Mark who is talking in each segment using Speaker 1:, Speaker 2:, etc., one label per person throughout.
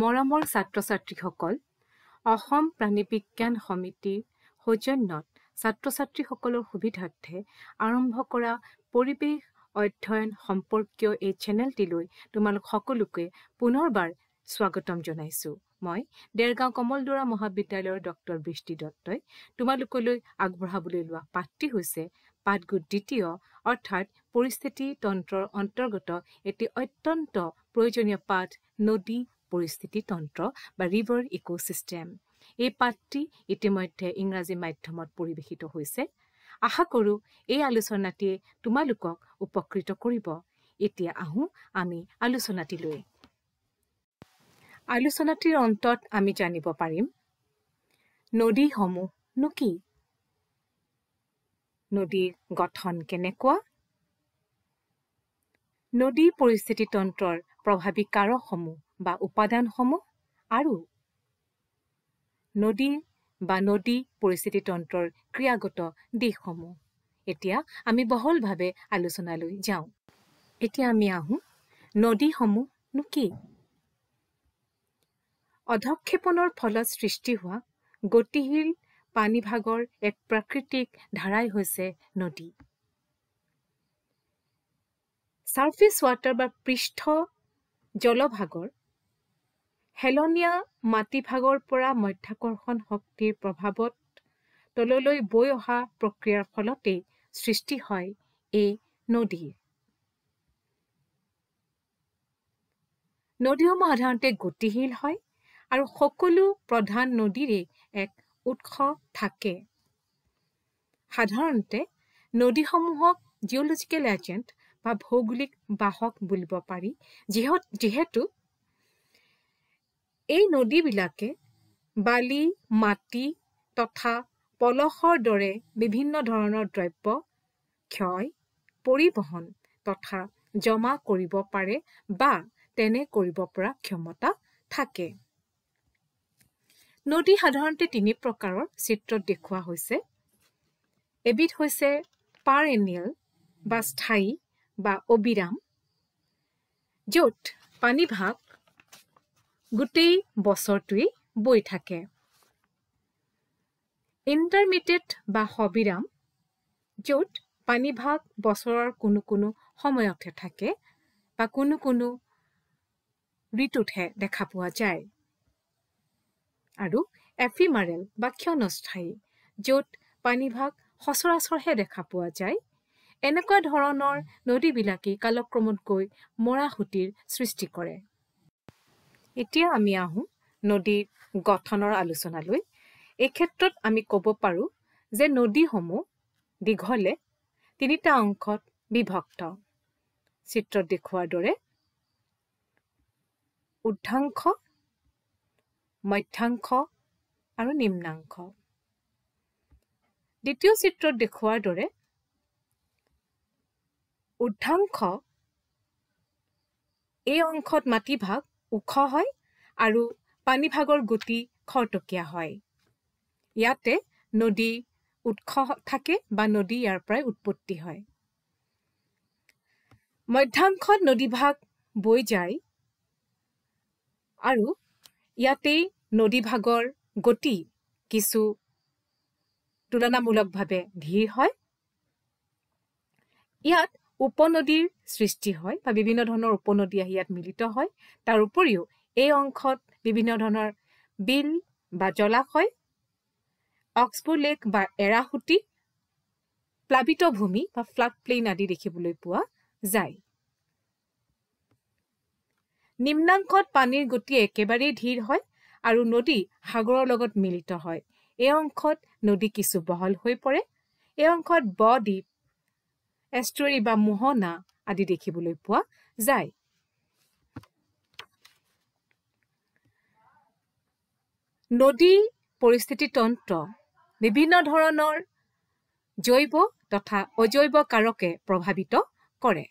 Speaker 1: মৰমৰ ছাত্ৰ ছাত্ৰীসকল অসম প্ৰাণীবিজ্ঞান সমিতিৰ সৌজন্যত ছাত্ৰ ছাত্ৰীসকলৰ সুবিধাৰ্থে আৰম্ভ কৰা পৰিৱেশ অধ্যয়ন সম্পৰ্কীয় এই চেনেলটিলৈ তোমালোক সকলোকে পুনৰবাৰ স্বাগতম জনাইছোঁ মই দেৰগাঁও কমলদৰা মহাবিদ্যালয়ৰ ডক্টৰ বৃষ্টি দত্তই তোমালোকলৈ আগবঢ়াবলৈ লোৱা পাঠটি হৈছে পাঠগোট দ্বিতীয় অৰ্থাৎ পৰিস্থিতি তন্ত্ৰৰ অন্তৰ্গত এটি অত্যন্ত প্ৰয়োজনীয় পাঠ নদী পৰিস্থিতি তন্ত্ৰ বা ৰিভাৰ ইক' ইক'চিষ্টেম এই পাঠটি ইতিমধ্যে ইংৰাজী মাধ্যমত পৰিৱেশিত হৈছে আশা কৰোঁ এই আলোচনাটিয়ে তোমালোকক উপকৃত কৰিব এতিয়া আহোঁ আমি আলোচনাটিলৈ আলোচনাটিৰ অন্তত আমি জানিব পাৰিম নদীসমূহ নো কি নদীৰ গঠন কেনেকুৱা নদীৰ পৰিস্থিতি তন্ত্ৰৰ প্ৰভাৱী কাৰকসমূহ বা উপাদানসমূহ আৰু নদীৰ বা নদী পৰিস্থিতি তন্ত্ৰৰ ক্ৰিয়াগত দিশসমূহ এতিয়া আমি বহলভাৱে আলোচনালৈ যাওঁ এতিয়া আমি আহোঁ নদীসমূহনো কি অধক্ষেপণৰ ফলত সৃষ্টি হোৱা গতিশীল পানীভাগৰ এক প্ৰাকৃতিক ধাৰাই হৈছে নদী ছাৰ্ফেচ ৱাটাৰ বা পৃষ্ঠ জলভাগৰ হেলনীয়া মাটিভাগৰ পৰা মধ্যাকৰ্ষণ শক্তিৰ প্ৰভাৱত তললৈ বৈ অহা প্ৰক্ৰিয়াৰ ফলতেই সৃষ্টি হয় এই নদী নদীসমূহ সাধাৰণতে গতিশীল হয় আৰু সকলো প্ৰধান নদীৰে এক উৎস থাকে সাধাৰণতে নদীসমূহক জিঅ'লজিকেল এজেণ্ট বা ভৌগোলিক বাহক বুলিব পাৰি যিহেতু এই নদীবিলাকে বালি মাটি তথা পলসৰ দৰে বিভিন্ন ধৰণৰ দ্ৰব্য ক্ষয় পৰিবহণ তথা জমা কৰিব পাৰে বা তেনে কৰিব পৰা ক্ষমতা থাকে নদী সাধাৰণতে তিনি প্ৰকাৰৰ চিত্ৰত দেখুওৱা হৈছে এবিধ হৈছে পাৰ এনিয়েল বা স্থায়ী বা অবিৰাম য'ত পানীভাগ গোটেই বছৰটোৱেই বৈ থাকে ইণ্টাৰমিডিয়েট বা সবিৰাম য'ত পানীভাগ বছৰৰ কোনো কোনো সময়তহে থাকে বা কোনো কোনো ঋতুতহে দেখা পোৱা যায় আৰু এফিমাৰেল বা ক্ষণস্থায়ী য'ত পানীভাগ সচৰাচৰহে দেখা পোৱা যায় এনেকুৱা ধৰণৰ নদীবিলাকেই কালক্ৰমতকৈ মৰাসুঁতিৰ সৃষ্টি কৰে এতিয়া আমি আহোঁ নদীৰ গঠনৰ আলোচনালৈ এই ক্ষেত্ৰত আমি ক'ব পাৰোঁ যে নদীসমূহ দীঘলে তিনিটা অংশত বিভক্ত চিত্ৰত দেখুওৱাৰ দৰে উৰ্ধাংশ মধ্যাংশ আৰু নিম্নাংশ দ্বিতীয় চিত্ৰত দেখুওৱাৰ দৰে উৰ্ধাংশ এই অংশত মাটিভাগ ওখ হয় আৰু পানীভাগৰ গতি খৰতকীয়া হয় ইয়াতে নদী উৎস থাকে বা নদী ইয়াৰ পৰাই উৎপত্তি হয় মধ্যাংশত নদীভাগ বৈ যায় আৰু ইয়াতেই নদীভাগৰ গতি কিছু তুলনামূলকভাৱে ধীৰ হয় ইয়াত উপনদীৰ সৃষ্টি হয় বা বিভিন্ন ধৰণৰ উপনদী আহি ইয়াত মিলিত হয় তাৰ উপৰিও এই অংশত বিভিন্ন ধৰণৰ বিল বা জলাশয় অক্সফোৰ লেক বা এৰাসুটি প্লাৱিত ভূমি বা ফ্লাড প্লেইন আদি দেখিবলৈ পোৱা যায় নিম্নাংশত পানীৰ গতি একেবাৰেই ধীৰ হয় আৰু নদী সাগৰৰ লগত মিলিত হয় এই অংশত নদী কিছু বহল হৈ পৰে এই অংশত ব দ্বীপ এষ্টুৱেৰী বা মোহনা আদি দেখিবলৈ পোৱা যায় নদী পৰিস্থিতিতন্ত্ৰ বিভিন্ন ধৰণৰ জৈৱ তথা অজৈৱ কাৰকে প্ৰভাৱিত কৰে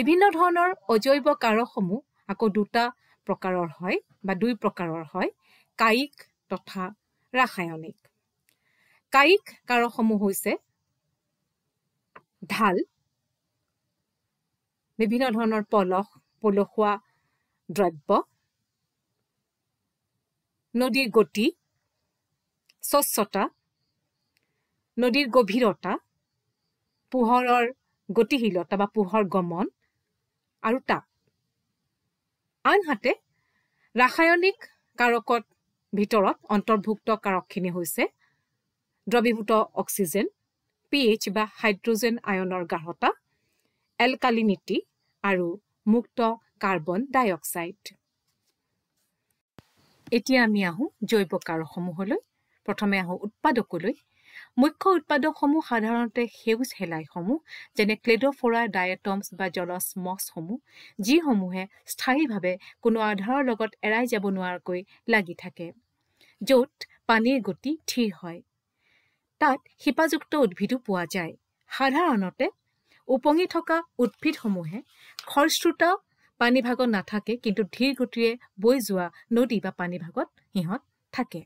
Speaker 1: বিভিন্ন ধৰণৰ অজৈৱ কাৰকসমূহ আকৌ দুটা প্ৰকাৰৰ হয় বা দুই প্ৰকাৰৰ হয় কায়িক তথা ৰাসায়নিক কায়িক কাৰকসমূহ হৈছে ঢাল বিভিন্ন ধৰণৰ পলস পলসুৱা দ্ৰব্য নদীৰ গতি স্বচ্ছতা নদীৰ গভীৰতা পোহৰৰ গতিশীলতা বা পোহৰ গমন আৰু তাপ আনহাতে ৰাসায়নিক কাৰকত ভিতৰত অন্তৰ্ভুক্ত কাৰকখিনি হৈছে দ্ৰৱীভূত অক্সিজেন পি এইচ বা হাইড্ৰজেন আয়নৰ গাঢ়তা এলকালিনিটি আৰু মুক্ত কাৰ্বন ডাই অক্সাইড এতিয়া আমি আহোঁ জৈৱ কাৰসমূহলৈ প্ৰথমে আহোঁ উৎপাদকলৈ মুখ্য উৎপাদকসমূহ সাধাৰণতে সেউজ শেলাইসমূহ যেনে ক্লেডফৰা ডায়েটমছ বা জলচ মছসমূহ যিসমূহে স্থায়ীভাৱে কোনো আধাৰৰ লগত এৰাই যাব নোৱাৰাকৈ লাগি থাকে য'ত পানীৰ গতি থিৰ হয় তাত শিপাযুক্ত উদ্ভিদো পোৱা যায় সাধাৰণতে উপঙি থকা উদ্ভিদসমূহে খৰস্ৰোত পানীভাগত নাথাকে কিন্তু ধীৰ গতিৰে বৈ যোৱা নদী বা পানীভাগত সিহঁত থাকে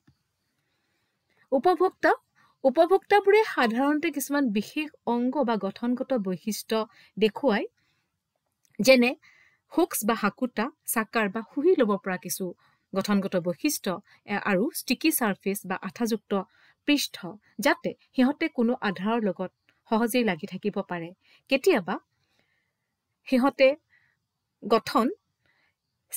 Speaker 1: উপভোক্তা উপভোক্তাবোৰে সাধাৰণতে কিছুমান বিশেষ অংগ বা গঠনগত বৈশিষ্ট্য দেখুৱাই যেনে হুকছ বা হাকোটা চাকাৰ বা শুহি ল'ব পৰা কিছু গঠনগত বৈশিষ্ট্য আৰু ষ্টিকি চাৰ্ফেচ বা আঠাযুক্ত পৃষ্ঠ যাতে সিহঁতে কোনো আধাৰৰ লগত সহজেই লাগি থাকিব পাৰে কেতিয়াবা সিহঁতে গঠন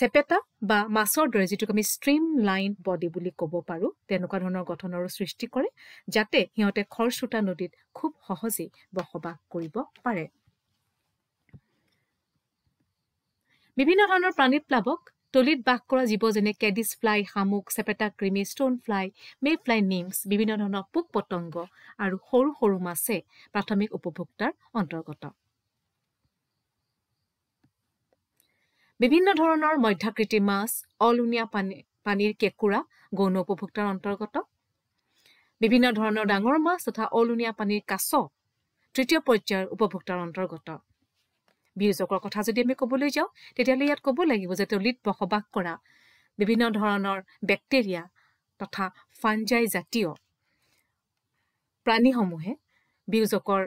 Speaker 1: চেপেটা বা মাছৰ দৰে যিটোক আমি ষ্ট্ৰীম লাইন বডি বুলি ক'ব পাৰোঁ তেনেকুৱা ধৰণৰ গঠনৰো সৃষ্টি কৰে যাতে সিহঁতে খৰচুটা নদীত খুব সহজেই বসবাস কৰিব পাৰে বিভিন্ন ধৰণৰ প্ৰাণী প্লাৱক তলিত বাস কৰা জীৱ যেনে কেডিচ ফ্লাই শামুক চেপেটা কৃমি stone fly may fly nymphs বিভিন্ন ধৰণৰ পোক পতংগ আৰু সৰু সৰু মাছে প্ৰাথমিক উপভোক্তাৰ অন্তৰ্গত বিভিন্ন ধৰণৰ মধ্যাকৃতি মাছ অলুনীয়া পানী পানীৰ কেঁকুৰা গৌণ উপভোক্তাৰ অন্তৰ্গত বিভিন্ন ধৰণৰ ডাঙৰ মাছ তথা অলুনীয়া পানীৰ কাছ তৃতীয় পৰ্যায়ৰ উপভোক্তাৰ অন্তৰ্গত বিয়োজকৰ কথা যদি আমি ক'বলৈ যাওঁ তেতিয়াহ'লে ইয়াত ক'ব লাগিব যে তলিত বসবাস কৰা বিভিন্ন ধৰণৰ বেক্টেৰিয়া তথা ফাঞ্জাই জাতীয় প্ৰাণীসমূহে বিয়োজকৰ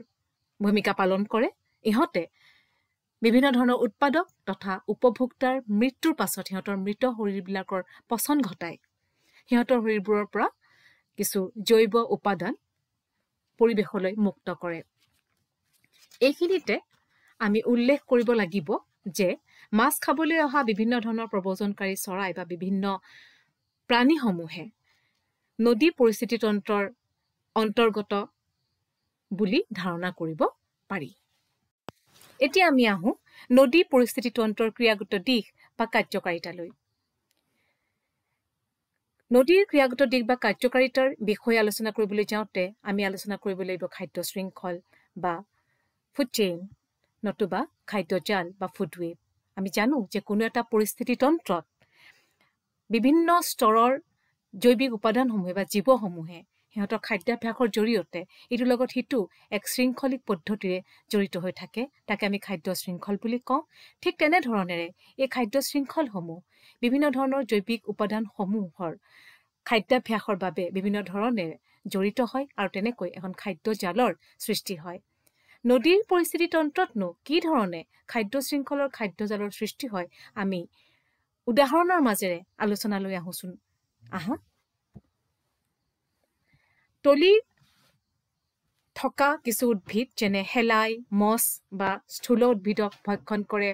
Speaker 1: ভূমিকা পালন কৰে ইহঁতে বিভিন্ন ধৰণৰ উৎপাদক তথা উপভোক্তাৰ মৃত্যুৰ পাছত সিহঁতৰ মৃত শৰীৰবিলাকৰ পচন ঘটাই সিহঁতৰ শৰীৰবোৰৰ পৰা কিছু জৈৱ উপাদান পৰিৱেশলৈ মুক্ত কৰে এইখিনিতে আমি উল্লেখ কৰিব লাগিব যে মাছ খাবলৈ অহা বিভিন্ন ধৰণৰ প্ৰব্ৰজনকাৰী চৰাই বা বিভিন্ন প্ৰাণীসমূহে নদী পৰিস্থিতি তন্ত্ৰৰ অন্তৰ্গত বুলি ধাৰণা কৰিব পাৰি এতিয়া আমি আহোঁ নদী পৰিস্থিতি তন্ত্ৰৰ ক্ৰিয়াগত দিশ বা কাৰ্যকাৰিতালৈ নদীৰ ক্ৰিয়াগত দিশ বা কাৰ্যকাৰিতাৰ বিষয়ে আলোচনা কৰিবলৈ যাওঁতে আমি আলোচনা কৰিব লাগিব খাদ্য শৃংখল বা ফুড চেইন নতুবা খাদ্য জাল বা ফুডৱেভ আমি জানো যে কোনো এটা পৰিস্থিতি তন্ত্ৰত বিভিন্ন স্তৰৰ জৈৱিক উপাদানসমূহে বা জীৱসমূহে সিহঁতৰ খাদ্যাভ্যাসৰ জৰিয়তে এইটোৰ লগত সিটো এক শৃংখলিক পদ্ধতিৰে জড়িত হৈ থাকে তাকে আমি খাদ্য শৃংখল বুলি কওঁ ঠিক তেনেধৰণেৰে এই খাদ্য শৃংখলসমূহ বিভিন্ন ধৰণৰ জৈৱিক উপাদানসমূহৰ খাদ্যাভ্যাসৰ বাবে বিভিন্ন ধৰণেৰে জড়িত হয় আৰু তেনেকৈ এখন খাদ্য জালৰ সৃষ্টি হয় নদীৰ পৰিস্থিতি তন্ত্ৰতনো কি ধৰণে খাদ্য শৃংখলৰ খাদ্যজালৰ সৃষ্টি হয় আমি উদাহৰণৰ মাজেৰে আলোচনা লৈ আহোঁচোন আহা তলিত থকা কিছু উদ্ভিদ যেনে শেলাই মছ বা স্থূল উদ্ভিদক ভক্ষণ কৰে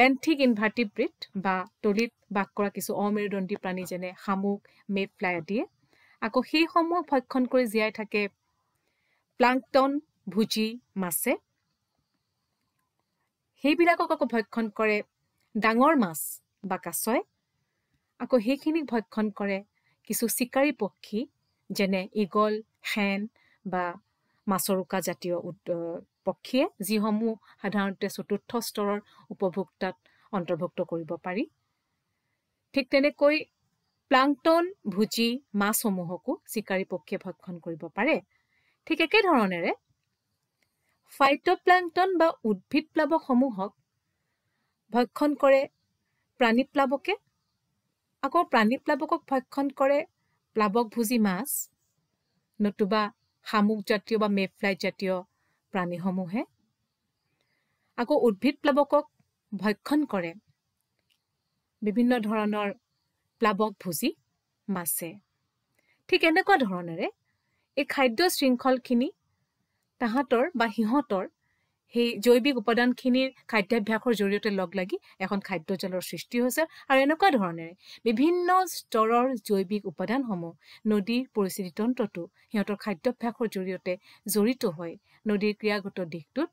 Speaker 1: বেণ্ঠিক ইনভাৰ্টিব্ৰিট বা তলিত বাস কৰা কিছু অমেৰুদণ্ডী প্ৰাণী যেনে শামুক মেপ আদিয়ে আকৌ সেইসমূহক ভক্ষণ কৰি জীয়াই থাকে প্লাংটন ভুজি মাছে সেইবিলাকক আকৌ ভক্ষণ কৰে ডাঙৰ মাছ বা কাছই আকৌ সেইখিনিক ভক্ষণ কৰে কিছু চিকাৰী পক্ষী যেনে ইগল শেন বা মাছৰোকা জাতীয় উদ পক্ষীয়ে যিসমূহ সাধাৰণতে চতুৰ্থ স্তৰৰ উপভোক্তাত অন্তৰ্ভুক্ত কৰিব পাৰি ঠিক তেনেকৈ প্লাংটন ভুজি মাছসমূহকো চিকাৰী পক্ষীয়ে ভক্ষণ কৰিব পাৰে ঠিক একেধৰণেৰে ফাইটোপ্লাংটন বা উদ্ভিদ প্লাৱকসমূহক ভক্ষণ কৰে প্ৰাণী প্লাৱকে আকৌ প্ৰাণী প্লাৱকক ভক্ষণ কৰে প্লাৱক প্লাৱকভোজী মাছ নতুবা শামুকজাতীয় বা মেফ্লাইজাতীয় প্ৰাণীসমূহে আকৌ উদ্ভিদ প্লাৱকক ভক্ষণ কৰে বিভিন্ন ধৰণৰ প্লাৱক প্লাৱকভোজী মাছে ঠিক এনেকুৱা ধৰণেৰে এই খাদ্য শৃংখলখিনি তাহাঁতৰ বা সিহঁতৰ সেই জৈৱিক উপাদানখিনিৰ খাদ্যাভ্যাসৰ জৰিয়তে লগ লাগি এখন খাদ্য জলৰ সৃষ্টি হৈছে আৰু এনেকুৱা ধৰণেৰে বিভিন্ন স্তৰৰ জৈৱিক উপাদানসমূহ নদীৰ পৰিস্থিতি তন্ত্ৰটো সিহঁতৰ খাদ্যাভ্যাসৰ জৰিয়তে জড়িত হৈ নদীৰ ক্ৰিয়াগত দিশটোত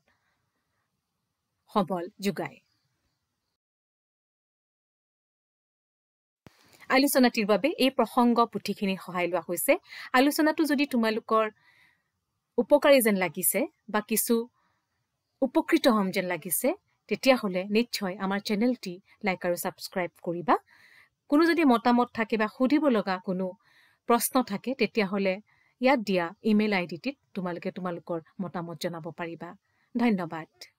Speaker 1: সবল যোগায় আলোচনাটিৰ বাবে এই প্ৰসংগ পুথিখিনি সহায় লোৱা হৈছে আলোচনাটো যদি তোমালোকৰ উপকাৰী যেন লাগিছে বা কিছু উপকৃত হ'ম যেন লাগিছে তেতিয়াহ'লে নিশ্চয় আমাৰ চেনেলটি লাইক আৰু ছাবস্ক্ৰাইব কৰিবা কোনো যদি মতামত থাকে বা সুধিব লগা কোনো প্ৰশ্ন থাকে তেতিয়াহ'লে ইয়াত দিয়া ইমেইল আই ডিটিত তোমালোকে তোমালোকৰ মতামত জনাব পাৰিবা ধন্যবাদ